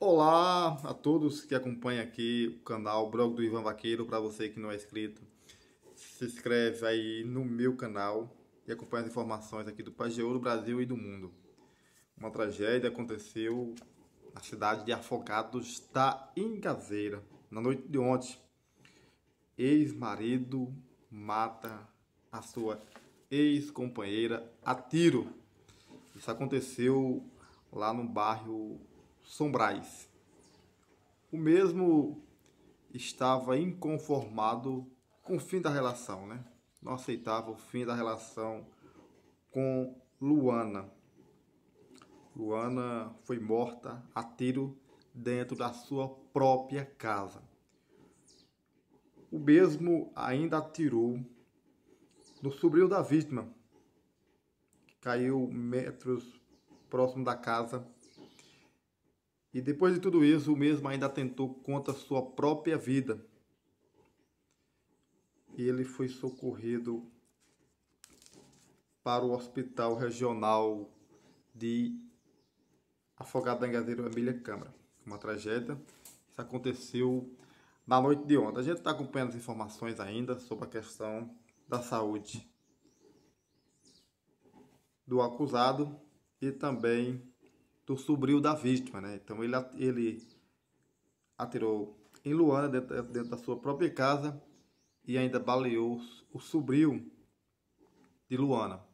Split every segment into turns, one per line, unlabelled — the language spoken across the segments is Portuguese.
Olá a todos que acompanham aqui o canal Blog do Ivan Vaqueiro. Para você que não é inscrito, se inscreve aí no meu canal e acompanha as informações aqui do do Brasil e do mundo. Uma tragédia aconteceu na cidade de Afogados da Ingazeira, na noite de ontem. Ex-marido mata a sua ex-companheira a tiro. Isso aconteceu lá no bairro sombrais. O mesmo estava inconformado com o fim da relação, né? Não aceitava o fim da relação com Luana. Luana foi morta a tiro dentro da sua própria casa. O mesmo ainda atirou no sobrinho da vítima, que caiu metros próximo da casa e depois de tudo isso, o mesmo ainda tentou contra sua própria vida. E ele foi socorrido para o Hospital Regional de Afogadangazeiro Emília Câmara. Uma tragédia. Isso aconteceu na noite de ontem. A gente está acompanhando as informações ainda sobre a questão da saúde do acusado e também do sobrinho da vítima, né? Então ele, ele atirou em Luana, dentro, dentro da sua própria casa, e ainda baleou o sobrinho de Luana.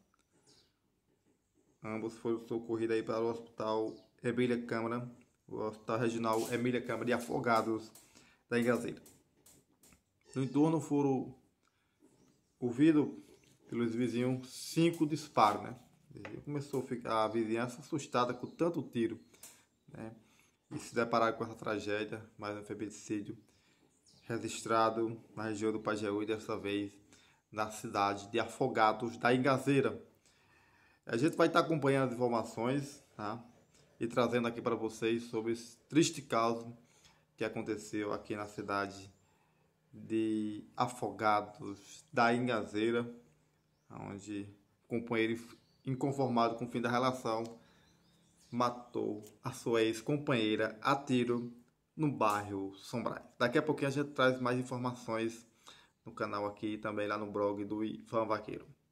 Ambos foram socorridos aí para o hospital Emília Câmara, o hospital regional Emília Câmara de Afogados da Ingazeira. No entorno foram ouvidos pelos vizinhos cinco disparos, né? E começou a ficar a vizinhança assustada com tanto tiro, né? E se deparar com essa tragédia, mais um feminicídio registrado na região do Pajeú e dessa vez na cidade de Afogados da Ingazeira. A gente vai estar acompanhando as informações, tá? E trazendo aqui para vocês sobre esse triste caso que aconteceu aqui na cidade de Afogados da Ingazeira, onde o companheiro inconformado com o fim da relação, matou a sua ex-companheira a tiro no bairro Sombrais. Daqui a pouquinho a gente traz mais informações no canal aqui e também lá no blog do Ivan Vaqueiro.